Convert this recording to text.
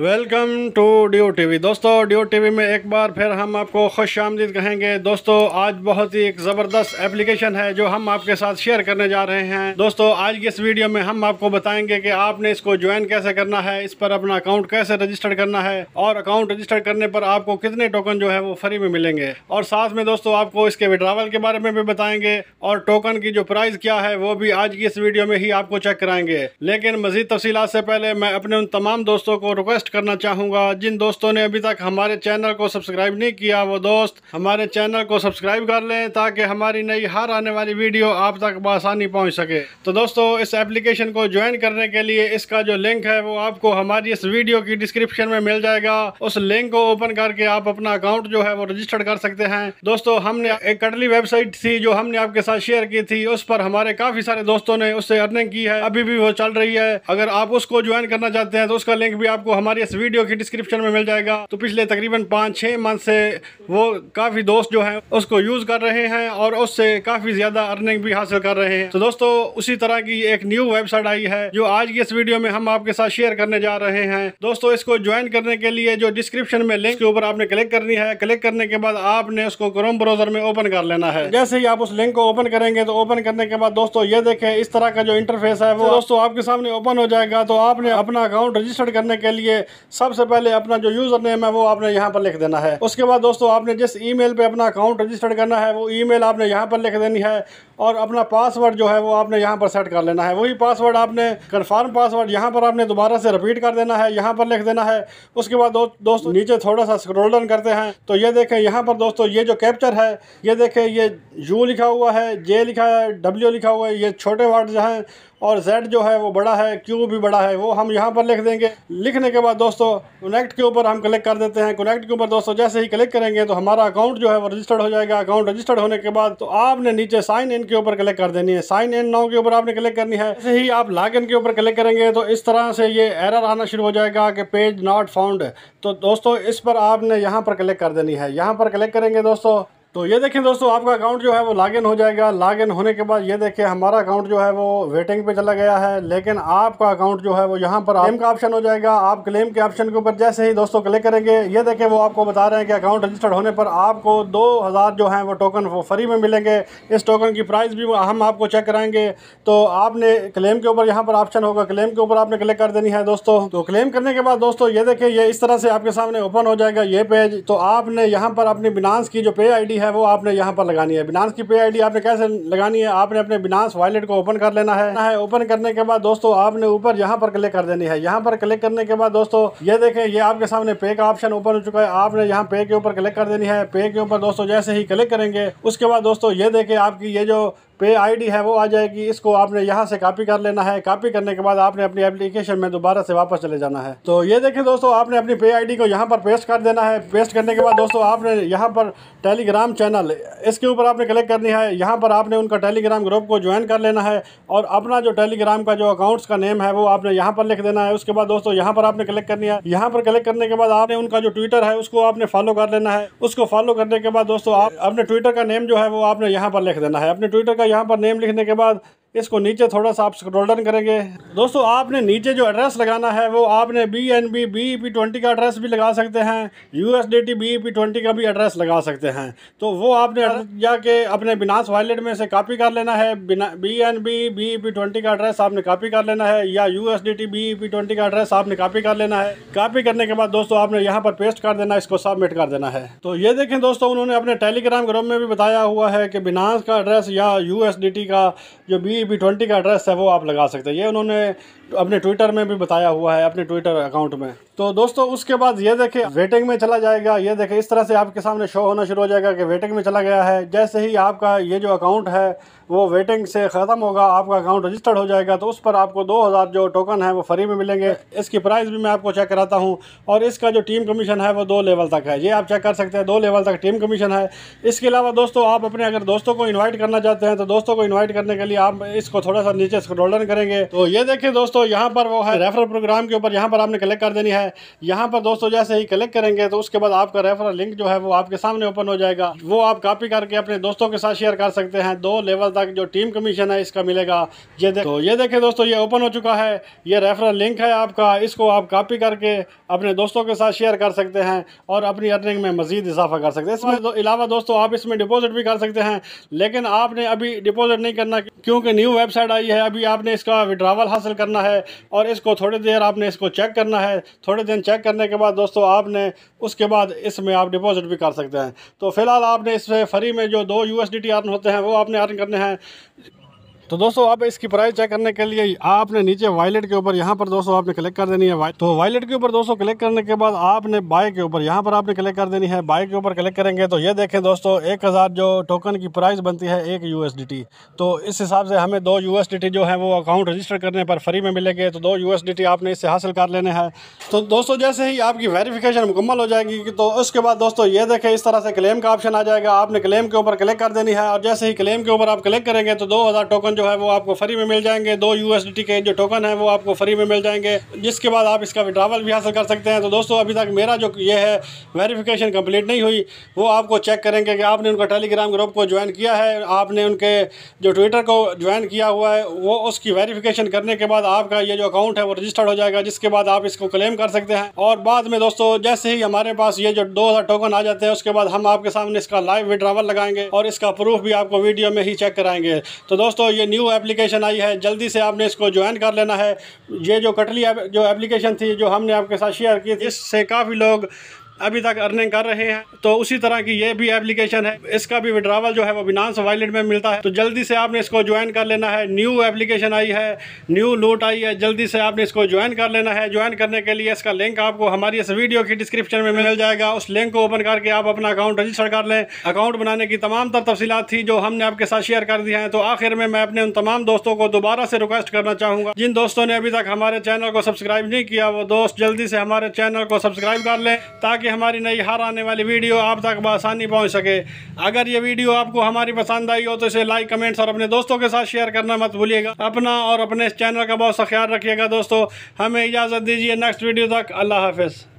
welcome to D TV दोस्तों D TV में एक बार फिर हम आपको खुश आमदीद कहेंगे दोस्तों आज बहुत ही एक ज़बरदस्त एप्लीकेशन है जो हम आपके साथ शेयर करने जा रहे हैं दोस्तों आज की इस वीडियो में हम आपको बताएंगे कि आपने इसको ज्वाइन कैसे करना है इस पर अपना अकाउंट कैसे रजिस्टर करना है और अकाउंट रजिस्टर करने पर आपको कितने टोकन जो है वो फ्री में मिलेंगे और साथ में दोस्तों आपको इसके विड्रावल के बारे में भी बताएंगे और टोकन की जो प्राइस क्या है वो भी आज की इस वीडियो में ही आपको चेक कराएंगे लेकिन मजीद तफसीत से पहले मैं अपने उन तमाम दोस्तों को रिक्वेस्ट रिक्वेस्ट करना चाहूँगा जिन दोस्तों ने अभी तक हमारे चैनल को सब्सक्राइब नहीं किया वो दोस्त हमारे चैनल को सब्सक्राइब कर लें ताकि हमारी नई हर आने वाली वीडियो आप तक बसानी पहुँच सके तो दोस्तों इस एप्लीकेशन को ज्वाइन करने के लिए इसका जो लिंक है वो आपको हमारी इस वीडियो की डिस्क्रिप्शन में मिल जाएगा उस लिंक को ओपन करके आप अपना अकाउंट जो है वो रजिस्टर कर सकते हैं दोस्तों हमने एक कटली वेबसाइट थी जो हमने आपके साथ शेयर की थी उस पर हमारे काफी सारे दोस्तों ने उससे अर्निंग की है अभी भी वो चल रही है अगर आप उसको ज्वाइन करना चाहते हैं तो उसका लिंक भी आपको हमारे हमारी इस वीडियो की डिस्क्रिप्शन में मिल जाएगा तो पिछले तकरीबन पाँच छः मंथ से वो काफ़ी दोस्त जो हैं उसको यूज़ कर रहे हैं और उससे काफ़ी ज़्यादा अर्निंग भी हासिल कर रहे हैं तो दोस्तों उसी तरह की एक न्यू वेबसाइट आई है जो आज की इस वीडियो में हम आपके साथ शेयर करने जा रहे हैं दोस्तों इसको ज्वाइन करने के लिए जो डिस्क्रिप्शन में लिंक के ऊपर आपने क्लिक करनी है क्लिक करने के बाद आपने उसको क्रोम ब्राउजर में ओपन कर लेना है जैसे ही आप उस लिंक को ओपन करेंगे तो ओपन करने के बाद दोस्तों ये देखें इस तरह का जो इंटरफेस है वो दोस्तों आपके सामने ओपन हो जाएगा तो आपने अपना अकाउंट रजिस्टर्ड करने के लिए सबसे पहले अपना जो यूज़र नेम है वो आपने यहाँ पर लिख देना है उसके बाद दोस्तों आपने जिस ईमेल पे अपना अकाउंट रजिस्टर्ड करना है वो ईमेल आपने यहाँ पर लिख देनी है और अपना पासवर्ड जो है वो आपने यहाँ पर सेट कर लेना है वही पासवर्ड आपने कन्फर्म पासवर्ड यहाँ पर आपने दोबारा से रिपीट कर देना है यहाँ पर लिख देना है उसके बाद दोस्तों नीचे थोड़ा सा स्क्रोल डन करते हैं तो ये देखें यहाँ पर दोस्तों ये जो कैप्चर है ये देखें ये यू लिखा हुआ है जे लिखा है डब्ल्यू लिखा हुआ है ये छोटे वर्ड्स हैं और जेड जो है वो बड़ा है क्यू भी बड़ा है वो हम यहाँ पर लिख देंगे लिखने के बाद दोस्तों कनेक्ट के ऊपर हम क्लिक कर देते हैं कनेक्ट के ऊपर दोस्तों जैसे ही क्लिक करेंगे तो हमारा अकाउंट जो है वो रजिस्टर्ड हो जाएगा अकाउंट रजिस्टर्ड होने के बाद तो आपने नीचे साइन इन के ऊपर क्लिक कर देनी है साइन इन नाउ के ऊपर आपने क्लिक करनी है जैसे ही आप लॉग इन के ऊपर क्लिक करेंगे तो इस तरह से ये एरर आना शुरू हो जाएगा कि पेज नॉट फाउंड तो दोस्तों इस पर आपने यहाँ पर क्लिक कर देनी है यहाँ पर क्लिक करेंगे दोस्तों तो ये देखें दोस्तों आपका अकाउंट जो है वो लॉगिन हो जाएगा लॉगिन होने के बाद ये देखें हमारा अकाउंट जो है वो वेटिंग पे चला गया है लेकिन आपका अकाउंट जो है वो यहाँ पर क्लेम का ऑप्शन हो जाएगा आप क्लेम के ऑप्शन के ऊपर जैसे ही दोस्तों क्लिक करेंगे ये देखें वो आपको बता रहे हैं कि अकाउंट रजिस्टर्ड होने पर आपको दो हज़ार जो है वो टोकन वो फ्री में मिलेंगे इस टोकन की प्राइस भी हम आपको चेक कराएंगे तो आपने क्लेम के ऊपर यहाँ पर ऑप्शन होगा क्लेम के ऊपर आपने क्लिक कर देनी है दोस्तों तो क्लेम करने के बाद दोस्तों ये देखें ये इस तरह से आपके सामने ओपन हो जाएगा ये पेज तो आपने यहाँ पर अपनी बिनास की जो पे आई है वो आपने यहाँ पर लगानी है बिनास की पे आई आपने कैसे लगानी है आपने अपने बिनास वॉलेट को ओपन कर लेना है ओपन करने के बाद दोस्तों आपने ऊपर यहाँ पर क्लिक कर देनी है यहाँ पर क्लिक करने के बाद दोस्तों ये देखें ये आपके सामने पे का ऑप्शन ओपन हो चुका है आपने यहाँ पे के ऊपर क्लिक कर देनी है पे के ऊपर दोस्तों जैसे ही क्लिक करेंगे उसके बाद दोस्तों ये देखें आपकी ये जो पे आईडी है वो आ जाएगी इसको आपने यहाँ से कॉपी कर लेना है कॉपी करने के बाद आपने अपनी एप्लीकेशन में दोबारा से वापस चले जाना है तो ये देखें दोस्तों आपने अपनी पे आईडी को यहाँ पर पेस्ट कर देना है पेस्ट करने के बाद दोस्तों आपने यहाँ पर टेलीग्राम चैनल इसके ऊपर आपने क्लिक करनी है यहाँ पर आपने उनका टेलीग्राम ग्रुप को ज्वाइन कर लेना है और अपना जो टेलीग्राम का जो अकाउंट्स का नेम है वो आपने यहाँ पर लिख देना है उसके बाद दोस्तों यहाँ पर आपने क्लिक करनी है यहाँ पर क्लिक करने के बाद आपने उनका जो ट्विटर है उसको आपने फॉलो कर लेना है उसको फॉलो करने के बाद दोस्तों आप अपने ट्विटर का नेम जो है वो आपने यहाँ पर लिख देना है अपने ट्विटर का यहाँ पर नेम लिखने के बाद इसको नीचे थोड़ा सा आप स्क्रॉल डाउन करेंगे दोस्तों आपने नीचे जो एड्रेस लगाना है वो आपने B N B B E P twenty का एड्रेस भी लगा सकते हैं U S D T B E P twenty का भी एड्रेस लगा सकते हैं तो वो आपने जाके अपने बिनास वॉलेट में से कॉपी कर लेना है B N B B E P twenty का एड्रेस आपने कॉपी कर लेना है या U S D T B E P twenty का एड्रेस आपने कॉपी कर लेना है कॉपी करने के बाद दोस्तों आपने यहाँ पर पेस्ट कर देना है इसको सबमिट कर देना है तो ये देखें दोस्तों उन्होंने अपने टेलीग्राम ग्रुप में भी बताया हुआ है कि बिनास का एड्रेस या यू एस डी टी का जो बी बी ट्वेंटी का एड्रेस है वो आप लगा सकते हैं ये उन्होंने अपने ट्विटर में भी बताया हुआ है अपने ट्विटर अकाउंट में तो दोस्तों उसके बाद ये देखे वेटिंग में चला जाएगा ये देखे इस तरह से आपके सामने शो होना शुरू हो जाएगा कि वेटिंग में चला गया है जैसे ही आपका ये जो अकाउंट है वो वेटिंग से ख़त्म होगा आपका अकाउंट रजिस्टर्ड हो जाएगा तो उस पर आपको 2000 जो टोकन है वो फ्री में मिलेंगे इसकी प्राइस भी मैं आपको चेक कराता हूँ और इसका जो टीम कमीशन है वो दो लेवल तक है ये आप चेक कर सकते हैं दो लेवल तक टीम कमीशन है इसके अलावा दोस्तों आप अपने अगर दोस्तों को इन्वाइट करना चाहते हैं तो दोस्तों को इन्वाइट करने के लिए आप इसको थोड़ा सा नीचे स्क्रोल्डन करेंगे तो ये देखें दोस्तों दोस्तों यहाँ पर वो है रेफरल प्रोग्राम के ऊपर यहाँ पर आपने कलेक्ट कर देनी है यहाँ पर दोस्तों जैसे ही कलेक्ट करेंगे तो उसके बाद आपका रेफरल लिंक जो है वो आपके सामने ओपन हो जाएगा वो आप कॉपी करके अपने दोस्तों के साथ शेयर कर सकते हैं दो लेवल तक जो टीम कमीशन है इसका मिलेगा ये देख तो ये देखे दोस्तों ये ओपन हो चुका है ये रेफरल लिंक है आपका इसको आप कॉपी करके अपने दोस्तों के साथ शेयर कर सकते हैं और अपनी अर्निंग में मजीद इजाफा कर सकते हैं इसमें अलावा दोस्तों आप इसमें डिपोजिट भी कर सकते हैं लेकिन आपने अभी डिपोजिट नहीं करना क्योंकि न्यू वेबसाइट आई है अभी आपने इसका विड्रावल हासिल करना है और इसको थोड़ी देर आपने इसको चेक करना है थोड़े दिन चेक करने के बाद दोस्तों आपने उसके बाद इसमें आप डिपॉजिट भी कर सकते हैं तो फिलहाल आपने इस फ्री में जो दो यू एस अर्न होते हैं वो आपने अर्न करने हैं तो दोस्तों आप इसकी प्राइस चेक करने के लिए आपने नीचे वॉलेट के ऊपर यहाँ पर दोस्तों आपने क्लिक कर देनी है तो वाइलेट के ऊपर दोस्तों क्लिक करने के बाद आपने बाय के ऊपर यहाँ पर आपने क्लिक कर देनी है बाय के ऊपर क्लिक करेंगे तो ये देखें दोस्तों एक हज़ार जो टोकन की प्राइस बनती है एक यू तो इस हिसाब से हमें दो यू जो है वो अकाउंट रजिस्टर करने पर फ्री में मिलेंगे तो दो यू आपने इससे हासिल कर लेने हैं तो दोस्तों जैसे ही आपकी वेरीफिकेशन मुकम्मल हो जाएगी तो उसके बाद दोस्तों ये देखें इस तरह से क्लेम का ऑप्शन आ जाएगा आपने क्लेम के ऊपर क्लिक कर देनी है और जैसे ही क्लेम के ऊपर आप क्लिक करेंगे तो दो टोकन जो जो है वो आपको फ्री में मिल जाएंगे दो यू के जो टोकन है वो आपको फ्री में मिल जाएंगे जिसके बाद आप इसका विड्रावल भी हासिल कर सकते हैं तो दोस्तों अभी तक मेरा जो ये है वेरीफिकेशन कम्प्लीट नहीं हुई वो आपको चेक करेंगे कि आपने उनका टेलीग्राम ग्रुप को ज्वाइन किया है आपने उनके जो ट्विटर को ज्वाइन किया हुआ है वो उसकी वेरीफिकेशन करने के बाद आपका ये जो अकाउंट है वो रजिस्टर्ड हो जाएगा जिसके बाद आप इसको क्लेम कर सकते हैं और बाद में दोस्तों जैसे ही हमारे पास ये जो दो टोकन आ जाते हैं उसके बाद हम आपके सामने इसका लाइव विड्रावल लगाएंगे और इसका प्रूफ भी आपको वीडियो में ही चेक कराएंगे तो दोस्तों ये ये न्यू एप्लीकेशन आई है जल्दी से आपने इसको ज्वाइन कर लेना है ये जो कटली जो एप्लीकेशन थी जो हमने आपके साथ शेयर की इससे काफ़ी लोग अभी तक अर्निंग कर रहे हैं तो उसी तरह की ये भी एप्लीकेशन है इसका भी विड्रावल जो है वो बिनास वॉलेट में मिलता है तो जल्दी से आपने इसको ज्वाइन कर लेना है न्यू एप्लीकेशन आई है न्यू लूट आई है जल्दी से आपने इसको ज्वाइन कर लेना है ज्वाइन करने के लिए इसका लिंक आपको हमारी इस वीडियो की डिस्क्रिप्शन में मिल जाएगा उस लिंक को ओपन करके आप अपना अकाउंट रजिस्टर कर लें अकाउंट बनाने की तमाम तर तफसीत थी जो हमने आपके साथ शेयर कर दी है तो आखिर में मैं अपने उन तमाम दोस्तों को दोबारा से रिक्वेस्ट करना चाहूँगा जिन दोस्तों ने अभी तक हमारे चैनल को सब्सक्राइब नहीं किया वो दोस्त जल्दी से हमारे चैनल को सब्सक्राइब कर लें ताकि हमारी नई हार आने वाली वीडियो आप तक बसानी पहुंच सके अगर ये वीडियो आपको हमारी पसंद आई हो तो इसे लाइक कमेंट्स और अपने दोस्तों के साथ शेयर करना मत भूलिएगा अपना और अपने चैनल का बहुत सा ख्याल रखिएगा दोस्तों हमें इजाज़त दीजिए नेक्स्ट वीडियो तक अल्लाह हाफिज़